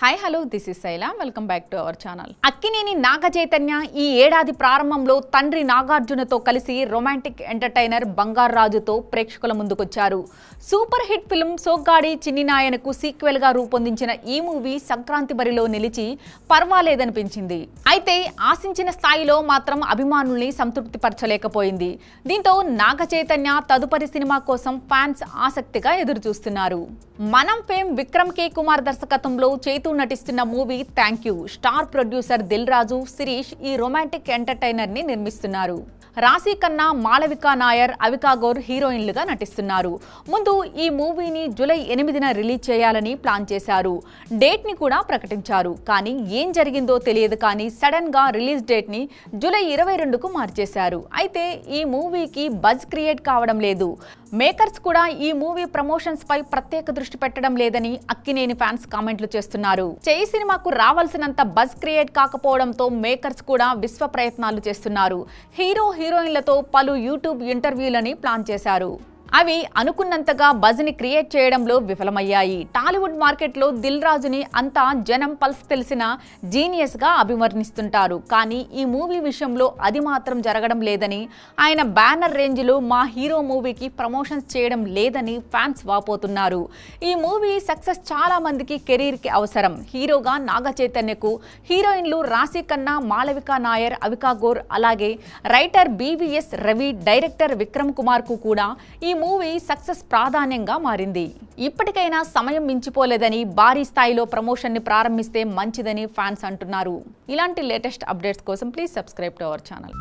hi hello this is Shaila welcome back to our channel Akkineni Naga Chaitanya ఈ ఏడాది ప్రారంభంలో తండ్రి నాగార్జునతో కలిసి రొమాంటిక్ ఎంటర్టైనర్ బంగారాజుతో ప్రేక్షకుల ముందుకొచ్చారు సూపర్ హిట్ ఫిల్మ్ సోగ్గాడి చిన్నినాయనకు సీక్వెల్గా రూపొందించిన ఈ మూవీ సంక్రాంతి బరిలో నిలిచి పర్వాలేదనిపించింది అయితే ఆశించిన స్థాయిలో మాత్రం అభిమానుల్ని సంతృప్తిపరచలేకపోయింది దీంతో నాగ చైతన్య తదుపరి సినిమా కోసం ఫ్యాన్స్ ఆసక్తిగా ఎదురుచూస్తున్నారు మనం ఫేమ్ విక్రమ్ కే కుమార్ దర్శకత్వంలో చేతు చేస్తూ నటిస్తున్న movie thank you star producer Dil Raju Shirish ఈ రొమాంటిక్ ఎంటర్టైనర్ ని నిర్మిస్తున్నారు రాశి కన్నా మాళవిక నాయర్ అవికాగోర్ హీరోయిన్లుగా నటిస్తున్నారు ముందు ఈ మూవీని జూలై ఎనిమిదిన రిలీజ్ చేయాలని ప్లాన్ చేశారు డేట్ని కూడా ప్రకటించారు కానీ ఏం జరిగిందో తెలియదు కానీ సడన్గా రిలీజ్ డేట్ ని జూలై ఇరవై రెండుకు మార్చేశారు అయితే ఈ మూవీకి బజ్ క్రియేట్ కావడం లేదు మేకర్స్ కూడా ఈ మూవీ ప్రమోషన్స్ పై ప్రత్యేక దృష్టి పెట్టడం లేదని అక్కినేని ఫ్యాన్స్ కామెంట్లు చేస్తున్నారు చేయి సినిమాకు రావాల్సినంత బజ్ క్రియేట్ కాకపోవడంతో మేకర్స్ కూడా విశ్వ ప్రయత్నాలు చేస్తున్నారు హీరో హీరోయిన్లతో పలు యూట్యూబ్ ఇంటర్వ్యూలని ప్లాన్ చేశారు అవి అనుకున్నంతగా బజ్ని క్రియేట్ చేయడంలో విఫలమయ్యాయి టాలీవుడ్ మార్కెట్లో దిల్ రాజుని అంతా జనం పల్స్ తెలిసిన జీనియస్గా అభివర్ణిస్తుంటారు కానీ ఈ మూవీ విషయంలో అది మాత్రం జరగడం లేదని ఆయన బ్యానర్ రేంజ్లో మా హీరో మూవీకి ప్రమోషన్స్ చేయడం లేదని ఫ్యాన్స్ వాపోతున్నారు ఈ మూవీ సక్సెస్ చాలామందికి కెరీర్కి అవసరం హీరోగా నాగ చైతన్యకు హీరోయిన్లు రాశి కన్నా మాళవిక నాయర్ అవికా గోర్ అలాగే writer BVS Ravi director Vikram కుమార్కు కూడా ఈ మూవీ సక్సెస్ ప్రాధాన్యంగా మారింది ఇప్పటికైనా సమయం మించిపోలేదని భారీ స్థాయిలో ప్రమోషన్ ని ప్రారంభిస్తే మంచిదని ఫ్యాన్స్ అంటున్నారు ఇలాంటి లేటెస్ట్ అప్డేట్స్ కోసం please subscribe to our channel